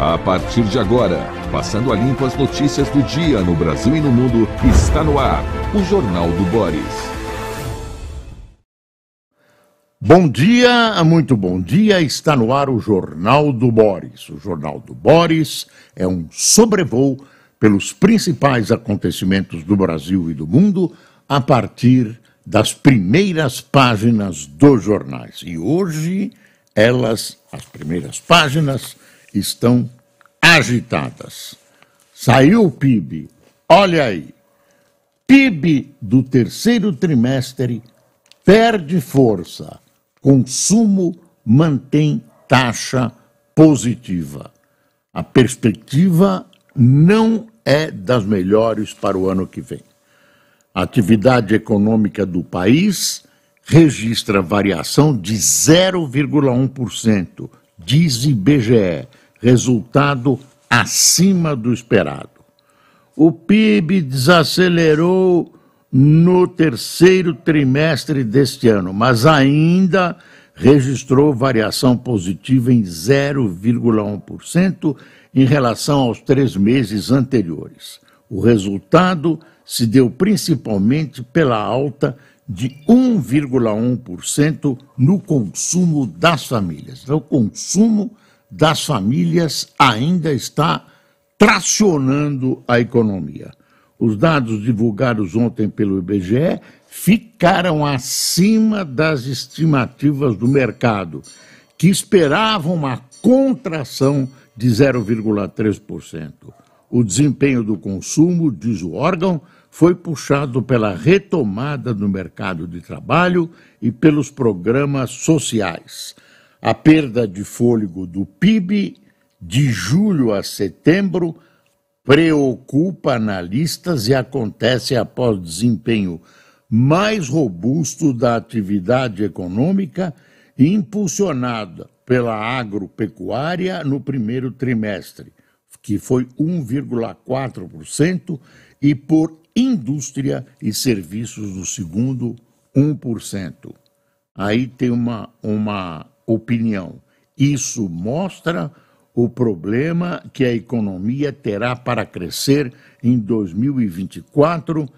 A partir de agora, passando a limpo as notícias do dia no Brasil e no mundo, está no ar o Jornal do Boris. Bom dia, muito bom dia. Está no ar o Jornal do Boris. O Jornal do Boris é um sobrevoo pelos principais acontecimentos do Brasil e do mundo a partir das primeiras páginas dos jornais. E hoje, elas, as primeiras páginas, estão agitadas. Saiu o PIB, olha aí. PIB do terceiro trimestre perde força, consumo mantém taxa positiva. A perspectiva não é das melhores para o ano que vem. A atividade econômica do país registra variação de 0,1% diz IBGE, resultado acima do esperado. O PIB desacelerou no terceiro trimestre deste ano, mas ainda registrou variação positiva em 0,1% em relação aos três meses anteriores. O resultado se deu principalmente pela alta de 1,1% no consumo das famílias. Então, o consumo das famílias ainda está tracionando a economia. Os dados divulgados ontem pelo IBGE ficaram acima das estimativas do mercado, que esperavam uma contração de 0,3%. O desempenho do consumo, diz o órgão, foi puxado pela retomada do mercado de trabalho e pelos programas sociais. A perda de fôlego do PIB de julho a setembro preocupa analistas e acontece após desempenho mais robusto da atividade econômica impulsionada pela agropecuária no primeiro trimestre, que foi 1,4%, e por indústria e serviços do segundo 1%. Aí tem uma, uma opinião. Isso mostra o problema que a economia terá para crescer em 2024,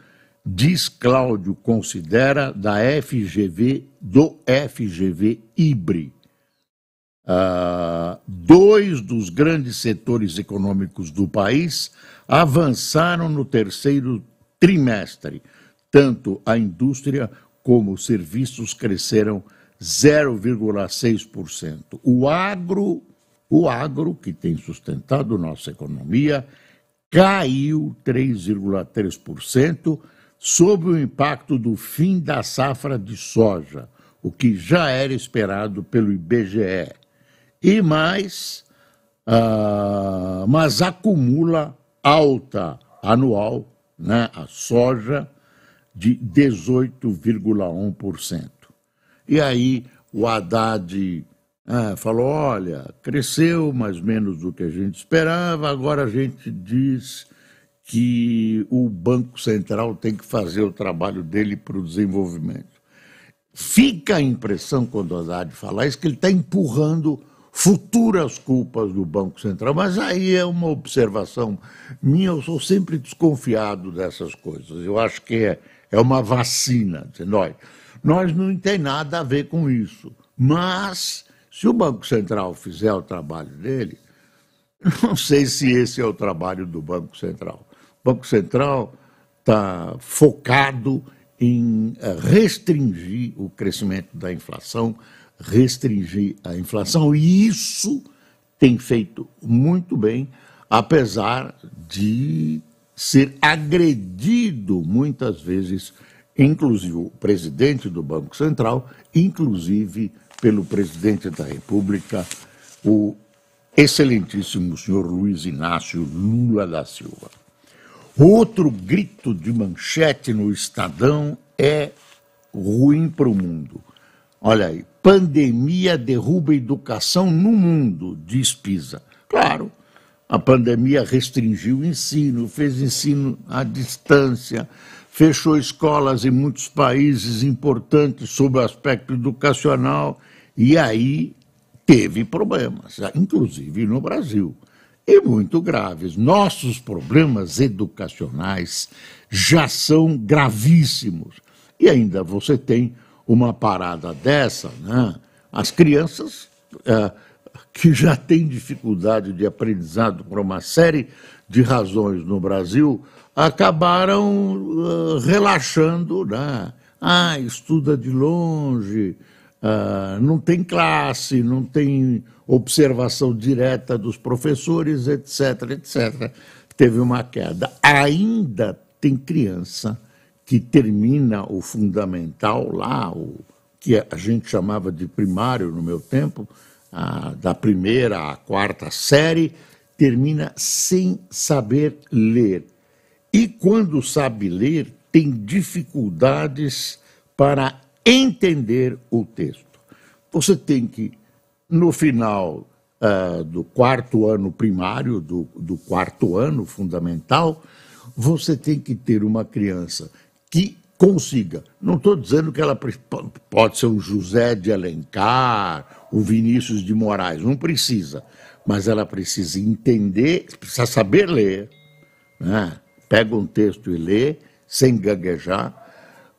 diz Cláudio, considera da FGV, do FGV IBRE. Uh, dois dos grandes setores econômicos do país avançaram no terceiro trimestre. Tanto a indústria como os serviços cresceram 0,6%. O agro, o agro que tem sustentado nossa economia, caiu 3,3% sob o impacto do fim da safra de soja, o que já era esperado pelo IBGE. E mais, ah, mas acumula alta anual né, a soja, de 18,1%. E aí o Haddad né, falou: olha, cresceu mais menos do que a gente esperava, agora a gente diz que o Banco Central tem que fazer o trabalho dele para o desenvolvimento. Fica a impressão, quando o Haddad fala isso, que ele está empurrando futuras culpas do Banco Central. Mas aí é uma observação minha, eu sou sempre desconfiado dessas coisas. Eu acho que é, é uma vacina. Nós, nós não tem nada a ver com isso. Mas, se o Banco Central fizer o trabalho dele, não sei se esse é o trabalho do Banco Central. O Banco Central está focado em eh, restringir o crescimento da inflação restringir a inflação, e isso tem feito muito bem, apesar de ser agredido muitas vezes, inclusive o presidente do Banco Central, inclusive pelo presidente da República, o excelentíssimo senhor Luiz Inácio Lula da Silva. Outro grito de manchete no Estadão é ruim para o mundo. Olha aí, pandemia derruba a educação no mundo, diz Pisa. Claro, a pandemia restringiu o ensino, fez ensino à distância, fechou escolas em muitos países importantes sobre o aspecto educacional, e aí teve problemas, inclusive no Brasil, e muito graves. Nossos problemas educacionais já são gravíssimos, e ainda você tem uma parada dessa, né? as crianças é, que já têm dificuldade de aprendizado por uma série de razões no Brasil acabaram uh, relaxando, né? ah, estuda de longe, uh, não tem classe, não tem observação direta dos professores, etc, etc. Teve uma queda. Ainda tem criança que termina o fundamental lá, o que a gente chamava de primário no meu tempo, a, da primeira à quarta série, termina sem saber ler. E quando sabe ler, tem dificuldades para entender o texto. Você tem que, no final uh, do quarto ano primário, do, do quarto ano fundamental, você tem que ter uma criança que consiga. Não estou dizendo que ela pode ser o José de Alencar, o Vinícius de Moraes, não precisa. Mas ela precisa entender, precisa saber ler. Né? Pega um texto e lê, sem gaguejar.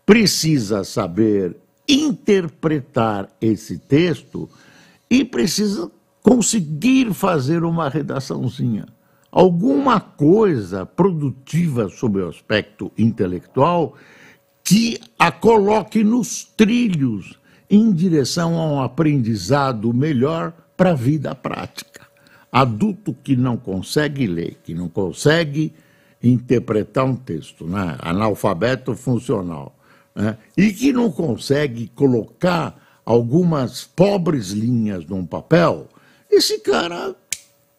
Precisa saber interpretar esse texto e precisa conseguir fazer uma redaçãozinha alguma coisa produtiva sobre o aspecto intelectual que a coloque nos trilhos em direção a um aprendizado melhor para a vida prática. Adulto que não consegue ler, que não consegue interpretar um texto, né? analfabeto funcional, né? e que não consegue colocar algumas pobres linhas num papel, esse cara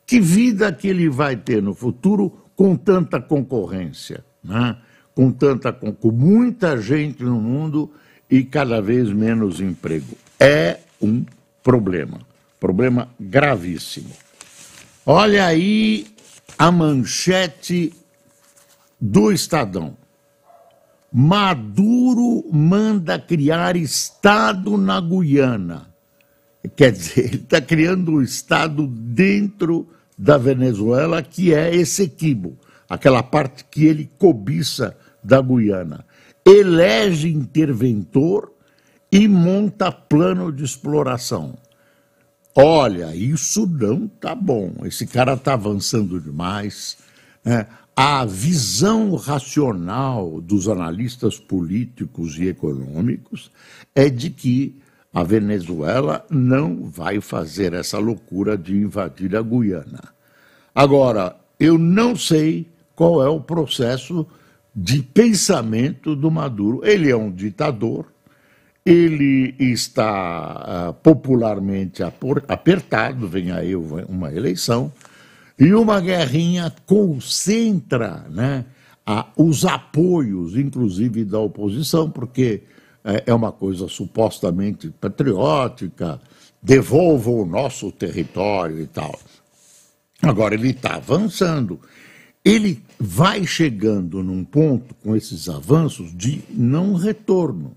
que vida que ele vai ter no futuro com tanta concorrência, né? com tanta com muita gente no mundo e cada vez menos emprego. É um problema, problema gravíssimo. Olha aí a manchete do Estadão. Maduro manda criar estado na Guiana Quer dizer, ele está criando um Estado dentro da Venezuela, que é esse equibo, aquela parte que ele cobiça da Guiana. Elege interventor e monta plano de exploração. Olha, isso não tá bom. Esse cara está avançando demais. Né? a visão racional dos analistas políticos e econômicos é de que a Venezuela não vai fazer essa loucura de invadir a Guiana. Agora, eu não sei qual é o processo de pensamento do Maduro. Ele é um ditador, ele está ah, popularmente apertado, vem aí uma eleição, e uma guerrinha concentra né, os apoios, inclusive da oposição, porque é, é uma coisa supostamente patriótica, devolvam o nosso território e tal. Agora, ele está avançando. Ele vai chegando num ponto, com esses avanços, de não retorno.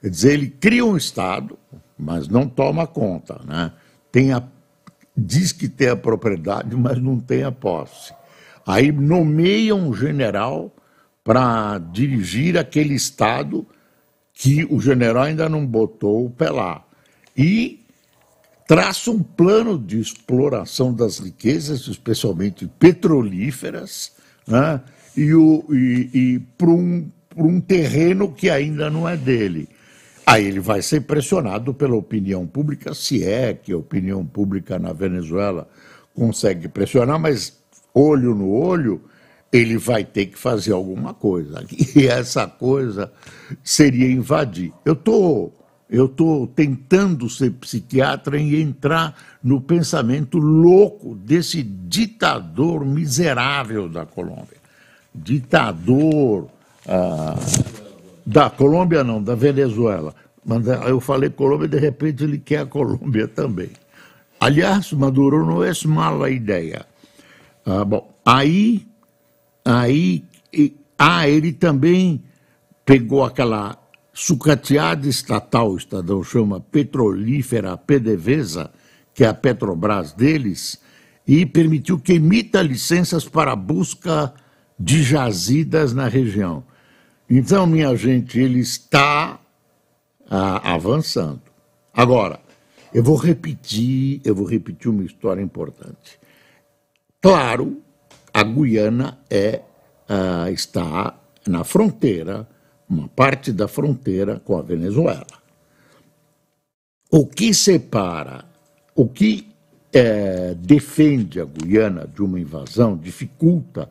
Quer dizer, ele cria um Estado, mas não toma conta. Né? Tem a, diz que tem a propriedade, mas não tem a posse. Aí nomeia um general para dirigir aquele Estado que o general ainda não botou o pé lá. E traça um plano de exploração das riquezas, especialmente petrolíferas, né? e, o, e, e para um, um terreno que ainda não é dele. Aí ele vai ser pressionado pela opinião pública, se é que a opinião pública na Venezuela consegue pressionar, mas olho no olho, ele vai ter que fazer alguma coisa. E essa coisa seria invadir. Eu tô, eu tô tentando ser psiquiatra e entrar no pensamento louco desse ditador miserável da Colômbia. Ditador ah, da Colômbia não, da Venezuela. Ah, eu falei Colômbia, de repente ele quer a Colômbia também. Aliás, Maduro não é uma má ideia. Ah, bom, aí Aí, e, ah, ele também pegou aquela sucateada estatal, o Estadão chama petrolífera PDVSA, que é a Petrobras deles, e permitiu que emita licenças para busca de jazidas na região. Então, minha gente, ele está ah, avançando. Agora, eu vou repetir, eu vou repetir uma história importante. Claro a Guiana é, uh, está na fronteira, uma parte da fronteira com a Venezuela. O que separa, o que é, defende a Guiana de uma invasão, dificulta,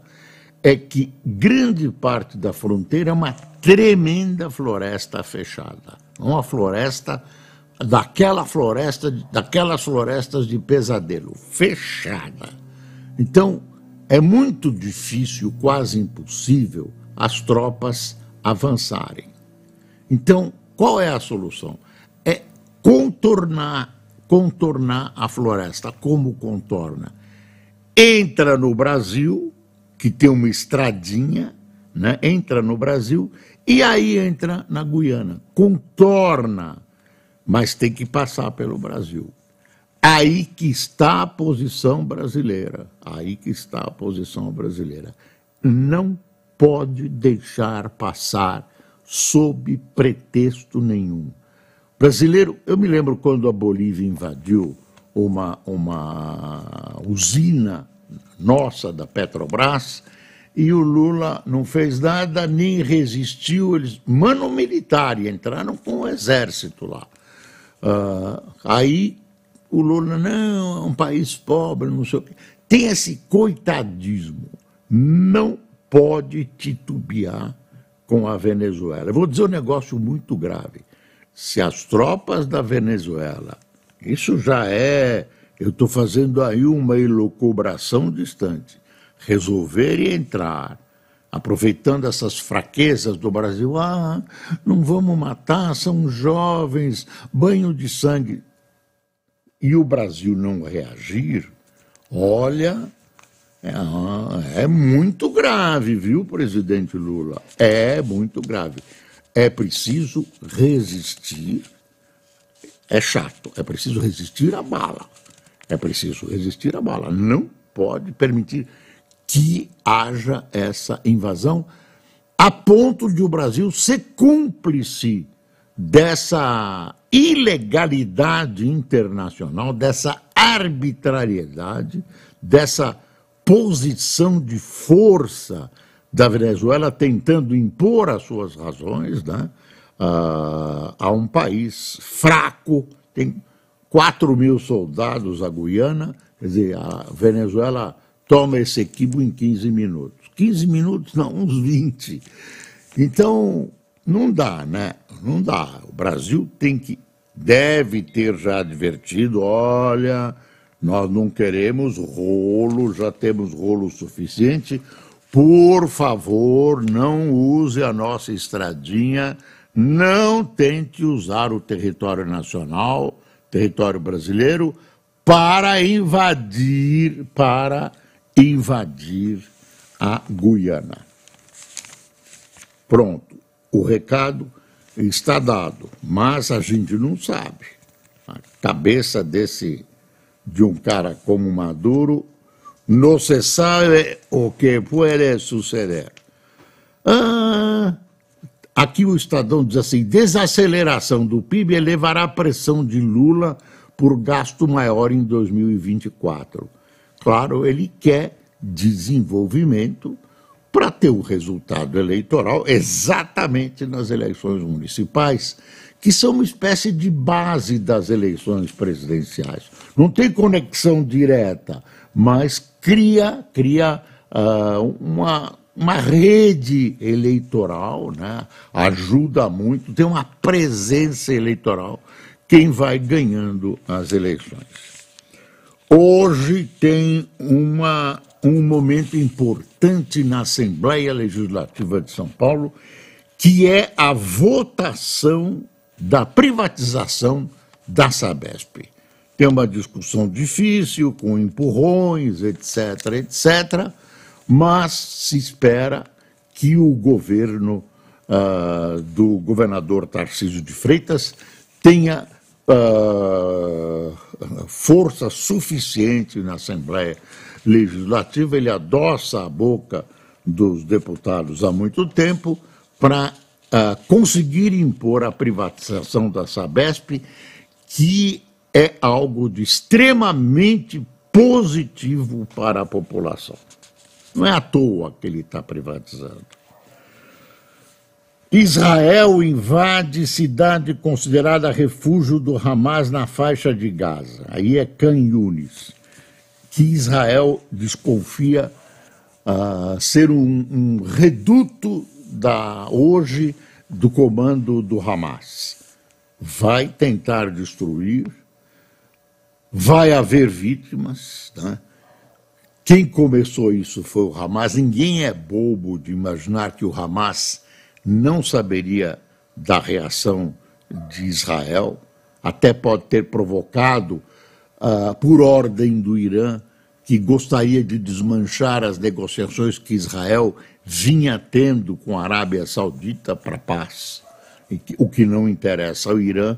é que grande parte da fronteira é uma tremenda floresta fechada. É uma floresta daquela floresta, daquelas florestas de pesadelo, fechada. Então, é muito difícil, quase impossível, as tropas avançarem. Então, qual é a solução? É contornar, contornar a floresta. Como contorna? Entra no Brasil, que tem uma estradinha, né? entra no Brasil e aí entra na Guiana, contorna, mas tem que passar pelo Brasil. Aí que está a posição brasileira. Aí que está a posição brasileira. Não pode deixar passar sob pretexto nenhum. Brasileiro, eu me lembro quando a Bolívia invadiu uma, uma usina nossa da Petrobras e o Lula não fez nada, nem resistiu. Eles, mano militar, entraram com o exército lá. Uh, aí o Lula, não, é um país pobre, não sei o quê. Tem esse coitadismo. Não pode titubear com a Venezuela. Eu vou dizer um negócio muito grave. Se as tropas da Venezuela, isso já é, eu estou fazendo aí uma elucubração distante, resolverem entrar aproveitando essas fraquezas do Brasil. Ah, não vamos matar, são jovens, banho de sangue e o Brasil não reagir, olha, é, é muito grave, viu, presidente Lula? É muito grave. É preciso resistir. É chato, é preciso resistir à bala. É preciso resistir à bala. Não pode permitir que haja essa invasão a ponto de o Brasil ser cúmplice dessa ilegalidade internacional, dessa arbitrariedade, dessa posição de força da Venezuela tentando impor as suas razões né, a, a um país fraco, tem 4 mil soldados a Guiana, quer dizer, a Venezuela toma esse equipo em 15 minutos. 15 minutos, não, uns 20. Então, não dá, né? Não dá. O Brasil tem que, deve ter já advertido, olha, nós não queremos rolo, já temos rolo suficiente. Por favor, não use a nossa estradinha, não tente usar o território nacional, território brasileiro, para invadir, para invadir a Guiana. Pronto o recado está dado, mas a gente não sabe. A cabeça desse de um cara como Maduro não se sabe o que pode suceder. Ah, aqui o Estadão diz assim: desaceleração do PIB elevará a pressão de Lula por gasto maior em 2024. Claro, ele quer desenvolvimento para ter o resultado eleitoral exatamente nas eleições municipais, que são uma espécie de base das eleições presidenciais. Não tem conexão direta, mas cria, cria uh, uma, uma rede eleitoral, né? ajuda muito, tem uma presença eleitoral quem vai ganhando as eleições. Hoje tem uma um momento importante na Assembleia Legislativa de São Paulo, que é a votação da privatização da Sabesp. Tem uma discussão difícil, com empurrões, etc., etc., mas se espera que o governo uh, do governador Tarcísio de Freitas tenha ah, força suficiente na Assembleia Legislativa, ele adoça a boca dos deputados há muito tempo para uh, ah, conseguir impor a privatização da Sabesp, que é algo de extremamente positivo para a população. Não é à toa que ele está privatizando. Israel invade cidade considerada refúgio do Hamas na faixa de Gaza. Aí é Can Yunis, que Israel desconfia uh, ser um, um, reduto da hoje do comando do Hamas. Vai tentar destruir, vai haver vítimas. Né? Quem começou isso foi o Hamas. Ninguém é bobo de imaginar que o Hamas não saberia da reação de Israel, até pode ter provocado, uh, por ordem do Irã, que gostaria de desmanchar as negociações que Israel vinha tendo com a Arábia Saudita para paz, o que não interessa ao Irã,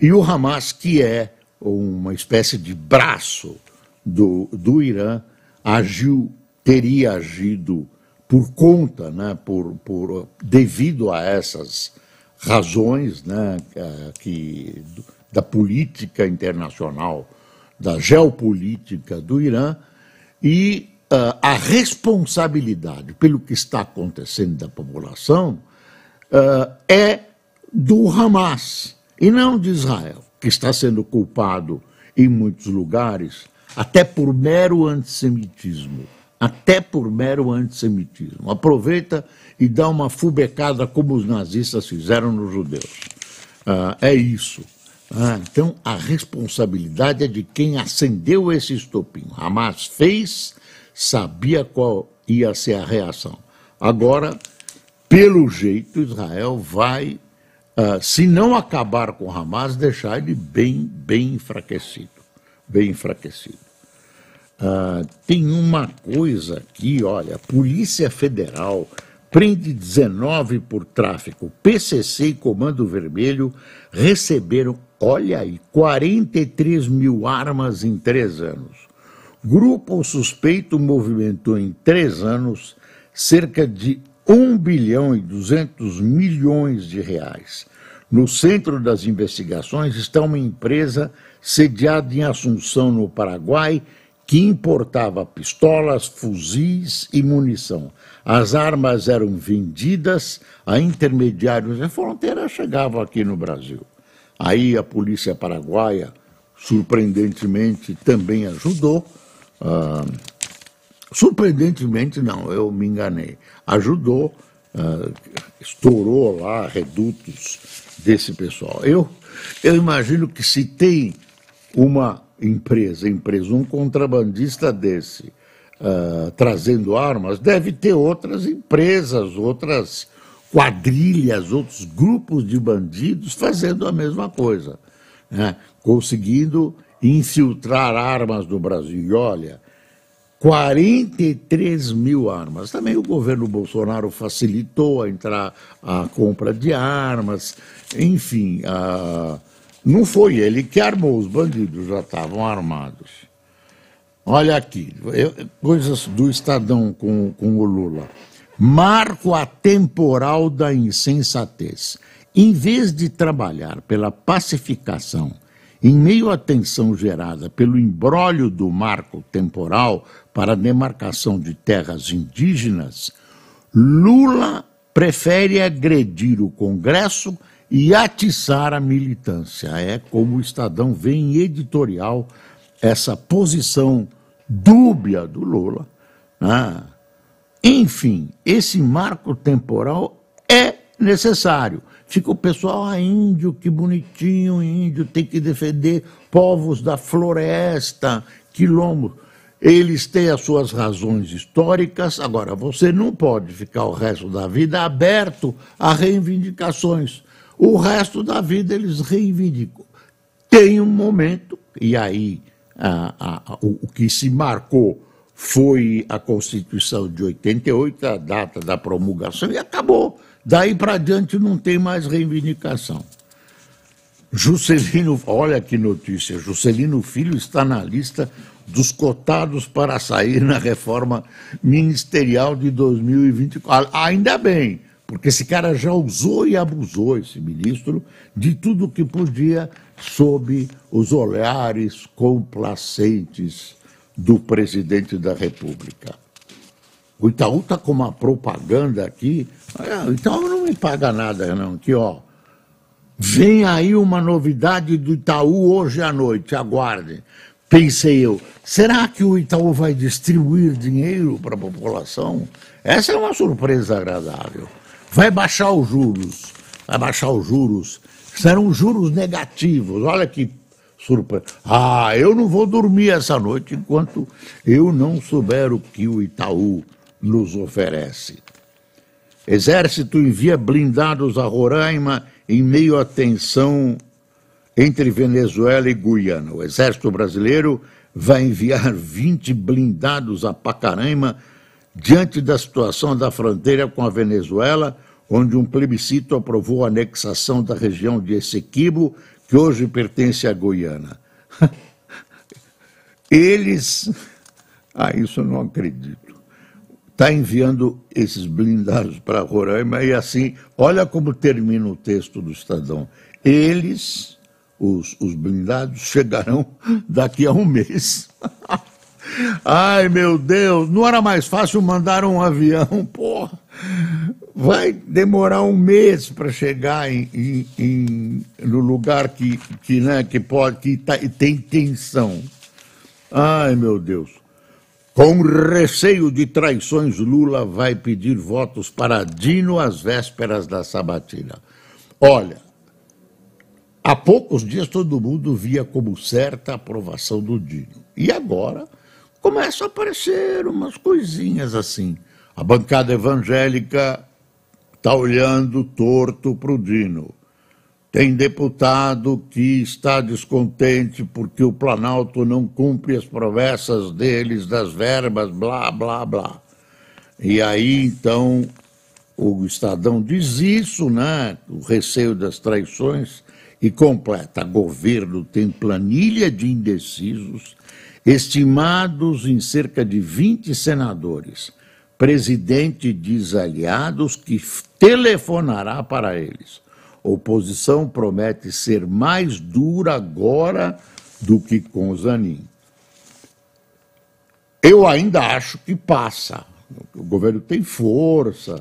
e o Hamas, que é uma espécie de braço do, do Irã, agiu, teria agido por conta, né, por, por, devido a essas razões né, eh, que, da política internacional, da geopolítica do Irã, e uh, a responsabilidade pelo que está acontecendo da população uh, é do Hamas e não de Israel, que está sendo culpado em muitos lugares até por mero antissemitismo até por mero antissemitismo. Aproveita e dá uma fubecada como os nazistas fizeram nos judeus. Ah, é isso. Ah, então, a responsabilidade é de quem acendeu esse estopim. Hamas fez, sabia qual ia ser a reação. Agora, pelo jeito, Israel vai, ah, se não acabar com Hamas, deixar ele bem, bem enfraquecido. Bem enfraquecido. Ah, tem uma coisa aqui, olha, Polícia Federal prende 19 por tráfico. PCC e Comando Vermelho receberam, olha aí, 43 mil armas em três anos. Grupo suspeito movimentou em três anos cerca de 1 bilhão e 200 milhões de reais. No centro das investigações está uma empresa sediada em Assunção, no Paraguai, que importava pistolas, fuzis e munição. As armas eram vendidas a intermediários da fronteira, chegavam aqui no Brasil. Aí a polícia paraguaia, surpreendentemente, também ajudou. Ah, surpreendentemente, não, eu me enganei. Ajudou, ah, estourou lá redutos desse pessoal. Eu, eu imagino que se tem uma empresa, empresa, um contrabandista desse uh, trazendo armas, deve ter outras empresas, outras quadrilhas, outros grupos de bandidos fazendo a mesma coisa, né? conseguindo infiltrar armas no Brasil. E olha, 43 mil armas. Também o governo Bolsonaro facilitou a entrar a compra de armas, enfim. Uh, não foi ele que armou, os bandidos já estavam armados. Olha aqui, eu, coisas do Estadão com, com o Lula. Marco atemporal da insensatez. Em vez de trabalhar pela pacificação, em meio à tensão gerada pelo embrólio do marco temporal para a demarcação de terras indígenas, Lula prefere agredir o Congresso e atiçar a militância. É como o Estadão vê em editorial essa posição dúbia do Lula. Né? enfim, esse marco temporal é necessário. Fica o pessoal, ah, índio, que bonitinho, índio tem que defender povos da floresta, quilombo. Eles têm as suas razões históricas, agora você não pode ficar o resto da vida aberto a reivindicações o resto da vida eles reivindicam. Tem um momento, e aí a, a, o, o que se marcou foi a Constituição de 88, a data da promulgação, e acabou. Daí para diante não tem mais reivindicação. Juscelino, olha que notícia, Juscelino Filho está na lista dos cotados para sair na reforma ministerial de 2024. Ainda bem, porque esse cara já usou e abusou, esse ministro, de tudo que podia sob os olhares complacentes do presidente da República. O Itaú está com uma propaganda aqui. É, o Itaú não me paga nada, não. Aqui, ó. Vem aí uma novidade do Itaú hoje à noite, aguardem. Pensei eu, será que o Itaú vai distribuir dinheiro para a população? Essa é uma surpresa agradável vai baixar os juros, vai baixar os juros, serão juros negativos. Olha que surpresa. Ah, eu não vou dormir essa noite enquanto eu não souber o que o Itaú nos oferece. Exército envia blindados a Roraima em meio à tensão entre Venezuela e Guiana. O Exército Brasileiro vai enviar 20 blindados a Pacaraima diante da situação da fronteira com a Venezuela, onde um plebiscito aprovou a anexação da região de Essequibo, que hoje pertence à Goiânia. Eles. Ah, isso eu não acredito. Está enviando esses blindados para Roraima e assim, olha como termina o texto do Estadão. Eles, os, os blindados, chegarão daqui a um mês. Ai, meu Deus, não era mais fácil mandar um avião, pô Vai demorar um mês para chegar em, em, em, no lugar que, que, né, que, pode, que tá, tem tensão. Ai, meu Deus. Com receio de traições, Lula vai pedir votos para Dino às vésperas da sabatina. Olha, há poucos dias todo mundo via como certa a aprovação do Dino. E agora começam a aparecer umas coisinhas assim. A bancada evangélica está olhando torto para o Dino. Tem deputado que está descontente porque o Planalto não cumpre as promessas deles das verbas, blá, blá, blá. E aí, então, o Estadão diz isso, né? O receio das traições e completa. Governo tem planilha de indecisos estimados em cerca de 20 senadores, presidente diz aliados que telefonará para eles. Oposição promete ser mais dura agora do que com Zanin. Eu ainda acho que passa. O governo tem força,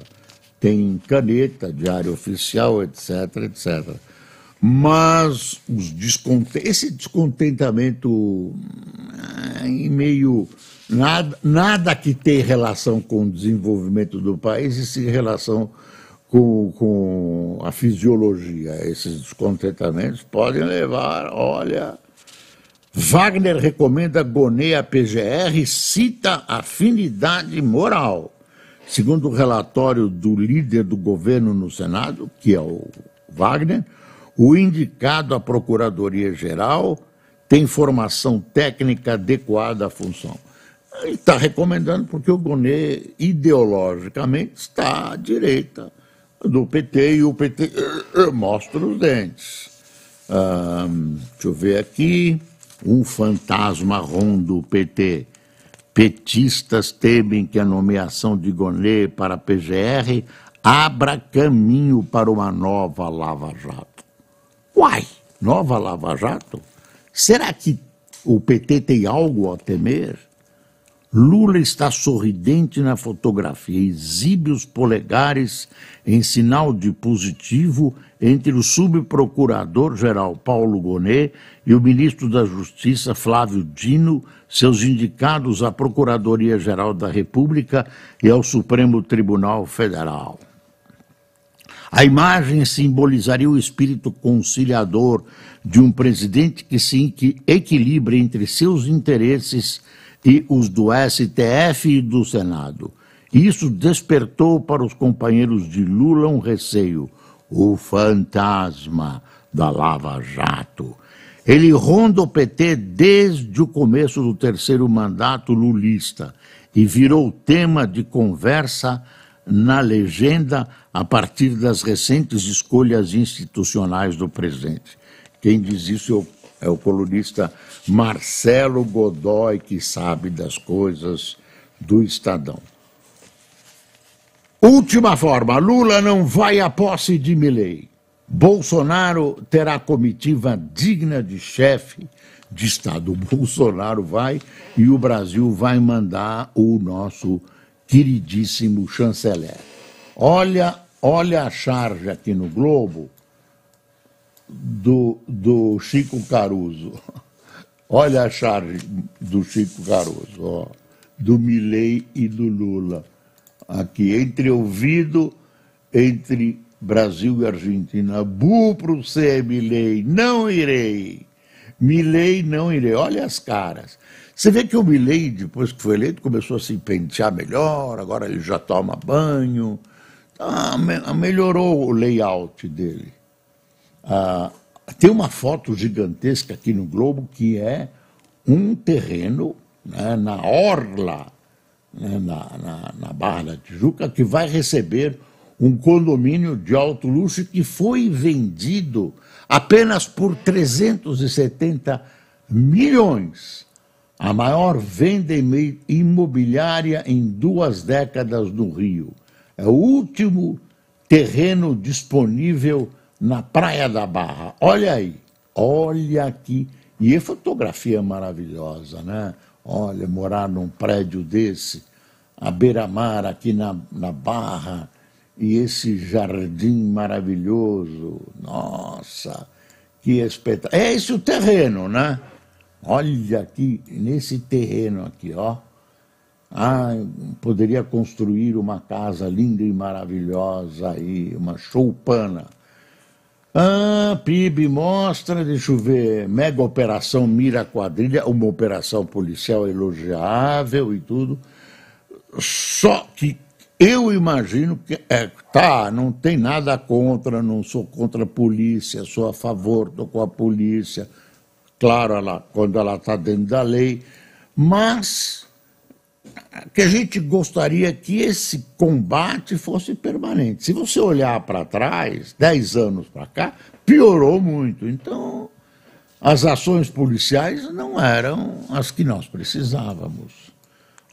tem caneta, diário oficial, etc, etc. Mas os esse descontentamento hum, em meio nada, nada que tem relação com o desenvolvimento do país e sim relação com, com a fisiologia. Esses descontentamentos podem levar, olha, Wagner recomenda Gonet a PGR, cita afinidade moral. Segundo o relatório do líder do governo no Senado, que é o Wagner, o indicado à Procuradoria-Geral tem formação técnica adequada à função. Ele está recomendando porque o Gonê, ideologicamente, está à direita do PT e o PT eh, eh, mostra os dentes. deixa eu ver aqui. Um fantasma rondo o PT. Petistas temem que a nomeação de Gonê para a PGR abra caminho para uma nova Lava Jato. Uai, nova Lava Jato? Será que o PT tem algo a temer? Lula está sorridente na fotografia, exibe os polegares em sinal de positivo entre o subprocurador-geral Paulo Gonet e o ministro da Justiça Flávio Dino, seus indicados à Procuradoria-Geral da República e ao Supremo Tribunal Federal. A imagem simbolizaria o espírito conciliador de um presidente que se equilibre entre seus interesses e os do STF e do Senado. Isso despertou para os companheiros de Lula um receio, o fantasma da Lava Jato. Ele ronda o PT desde o começo do terceiro mandato lulista e virou tema de conversa na legenda a partir das recentes escolhas institucionais do presidente. Quem diz isso é o, é o colunista Marcelo Godoy, que sabe das coisas do Estadão. Última forma: Lula não vai à posse de Milley. Bolsonaro terá comitiva digna de chefe de Estado. Bolsonaro vai e o Brasil vai mandar o nosso queridíssimo chanceler. Olha, olha a charge aqui no Globo do, do Chico Caruso. Olha a charge do Chico Caruso, ó, do Milei e do Lula. Aqui, entre ouvido, entre Brasil e Argentina. Bu pro C, Milei, não irei. Milley não irei. Olha as caras. Você vê que o Milley, depois que foi eleito, começou a se pentear melhor, agora ele já toma banho. Ah, melhorou o layout dele. Ah, tem uma foto gigantesca aqui no Globo que é um terreno né, na orla, né, na, na, na Barra da Tijuca, que vai receber um condomínio de alto luxo que foi vendido apenas por 370 milhões. A maior venda imobiliária em duas décadas no Rio. É o último terreno disponível na Praia da Barra. Olha aí, olha aqui. E é fotografia maravilhosa, né? Olha, morar num prédio desse, à beira-mar, aqui na, na Barra, e esse jardim maravilhoso. Nossa, que espetáculo. É esse o terreno, né? Olha aqui, nesse terreno aqui, ó. Ah, poderia construir uma casa linda e maravilhosa aí, uma choupana. Ah, PIB mostra, deixa eu ver, mega operação Mira Quadrilha, uma operação policial elogiável e tudo. Só que eu imagino que é, tá, não tem nada contra, não sou contra a polícia, sou a favor, estou com a polícia. Claro, ela, quando ela está dentro da lei, mas que a gente gostaria que esse combate fosse permanente. Se você olhar para trás, dez anos para cá, piorou muito. Então, as ações policiais não eram as que nós precisávamos.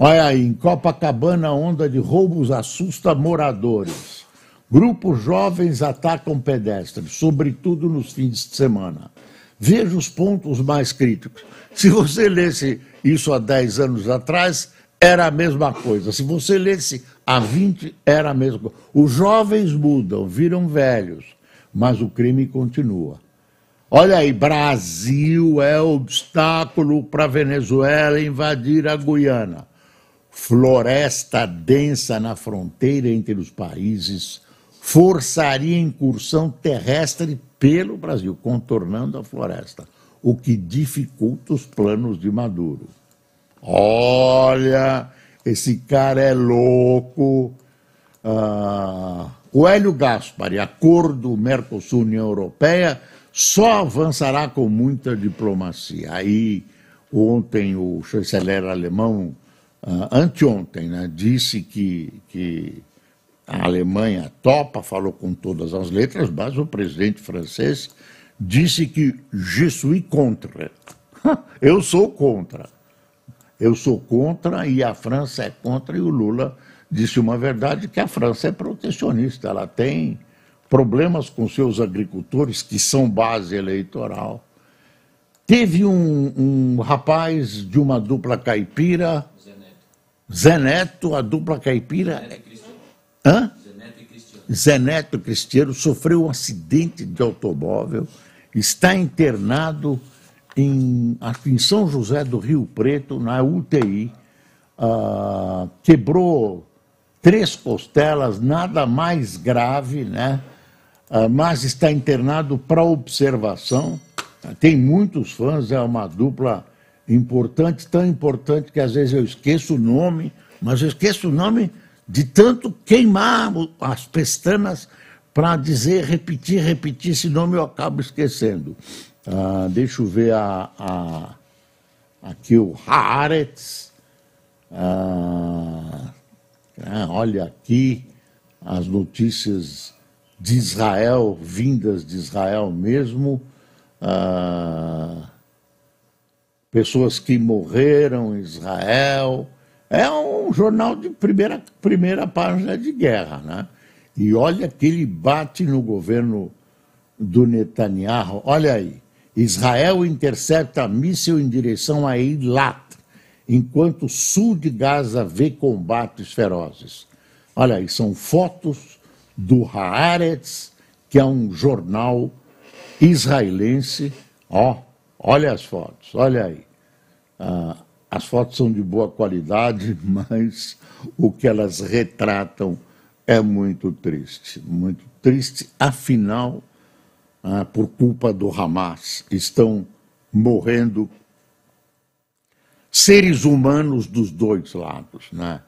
Olha aí, em Copacabana, onda de roubos assusta moradores. Grupos jovens atacam pedestres, sobretudo nos fins de semana. Veja os pontos mais críticos. Se você lesse isso há 10 anos atrás, era a mesma coisa. Se você lesse há 20, era a mesma coisa. Os jovens mudam, viram velhos, mas o crime continua. Olha aí, Brasil é obstáculo para Venezuela invadir a Guiana floresta densa na fronteira entre os países forçaria incursão terrestre pelo Brasil, contornando a floresta, o que dificulta os planos de Maduro. Olha, esse cara é louco. Ah, o Hélio Gaspari, acordo Mercosul-União Europeia, só avançará com muita diplomacia. Aí, ontem, o chanceler alemão uh, anteontem, né, disse que, que a Alemanha topa, falou com todas as letras, mas o presidente francês disse que je suis contra. Eu sou contra. Eu sou contra e a França é contra, e o Lula disse uma verdade que a França é protecionista, ela tem problemas com seus agricultores, que são base eleitoral. Teve um, um rapaz de uma dupla caipira, Zé Zeneto, a dupla caipira. Hã? Zeneto Cristiano sofreu um acidente de automóvel, está internado em, em São José do Rio Preto, na UTI, ah, quebrou três costelas, nada mais grave, né? Ah, mas está internado para observação. Tem muitos fãs, é uma dupla importante, tão importante que às vezes eu esqueço o nome, mas eu esqueço o nome de tanto queimar as pestanas para dizer, repetir, repetir esse nome, eu acabo esquecendo. Ah, deixa eu ver a, a aqui o Haaretz. Ah, é, olha aqui as notícias de Israel, vindas de Israel mesmo. Ah, pessoas que morreram em Israel. É um jornal de primeira, primeira página de guerra, né? E olha que ele bate no governo do Netanyahu. Olha aí. Israel intercepta míssil em direção a Eilat, enquanto o sul de Gaza vê combates ferozes. Olha aí, são fotos do Haaretz, que é um jornal israelense, ó, Olha as fotos, olha aí. Ah, as fotos são de boa qualidade, mas o que elas retratam é muito triste. Muito triste, afinal, ah, por culpa do Hamas, estão morrendo seres humanos dos dois lados, né?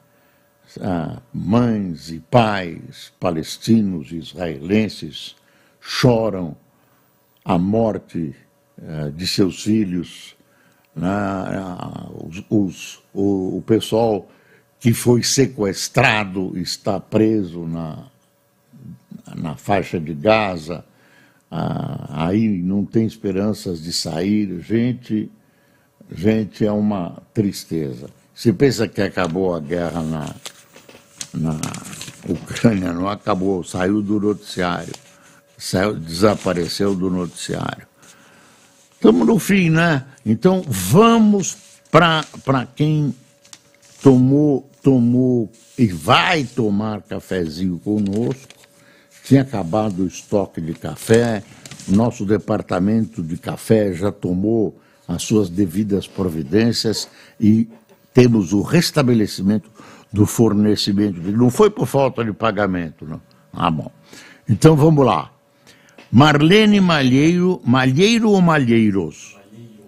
Ah, mães e pais palestinos e israelenses choram a morte é, de seus filhos, né? os, os, o, o, pessoal que foi sequestrado está preso na, na faixa de Gaza, ah, aí não tem esperanças de sair. Gente, gente, é uma tristeza. Se pensa que acabou a guerra na, na Ucrânia, não acabou, saiu do noticiário, saiu, desapareceu do noticiário. Estamos no fim, né? Então vamos para quem tomou, tomou e vai tomar cafezinho conosco. Tinha acabado o estoque de café, nosso departamento de café já tomou as suas devidas providências e temos o restabelecimento do fornecimento. Não foi por falta de pagamento, não. Ah, bom. Então vamos lá. Marlene Malheiro, Malheiro ou Malheiros?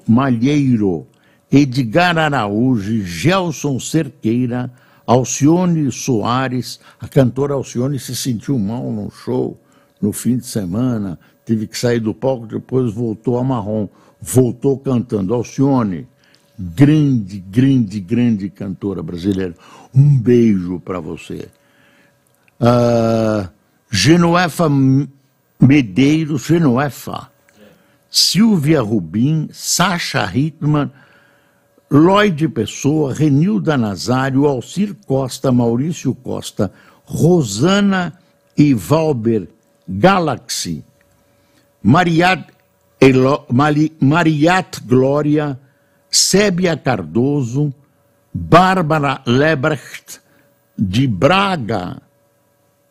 Malheiro. Edgar Araújo, Gelson Cerqueira, Alcione Soares, a cantora Alcione se sentiu mal no show, no fim de semana, teve que sair do palco, depois voltou a marrom, voltou cantando. Alcione, grande, grande, grande cantora brasileira, um beijo para você. Uh, Genoefa Medeiros Genoefa, é Silvia Rubim, Sasha Hitman, Lloyd Pessoa, Renilda Nazário, Alcir Costa, Maurício Costa, Rosana e Valber Galaxy, Mariat, Mariat Glória, Sébia Cardoso, Bárbara Lebrecht de Braga,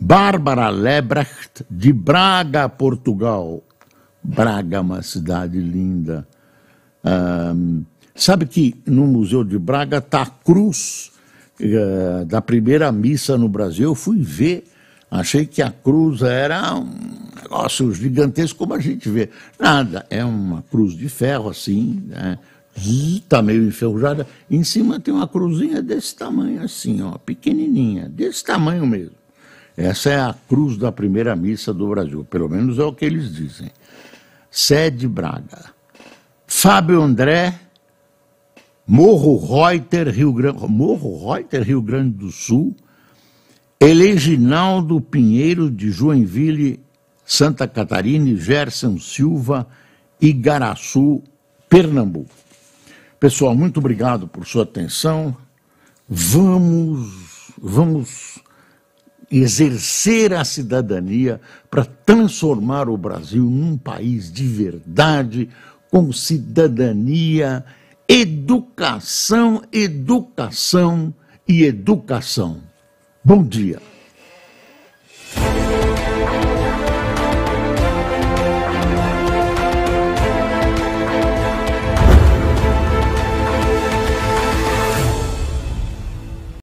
Bárbara Lebrecht, de Braga, Portugal. Braga, é uma cidade linda. Um, sabe que no Museu de Braga está a cruz uh, da primeira missa no Brasil. Eu fui ver, achei que a cruz era um negócio gigantesco, como a gente vê. Nada, é uma cruz de ferro assim, né? Está meio enferrujada. Em cima tem uma cruzinha desse tamanho, assim, ó, pequenininha, desse tamanho mesmo. Essa é a cruz da primeira missa do Brasil, pelo menos é o que eles dizem. Sede Braga. Fábio André, Morro Reuter, Rio Grande, Morro Reuter, Rio Grande do Sul, Eleginaldo Pinheiro de Joinville, Santa Catarina, e Gerson Silva, Igaraçu, Pernambuco. Pessoal, muito obrigado por sua atenção. Vamos, vamos exercer a cidadania para transformar o Brasil num país de verdade, com cidadania, educação, educação e educação. Bom dia.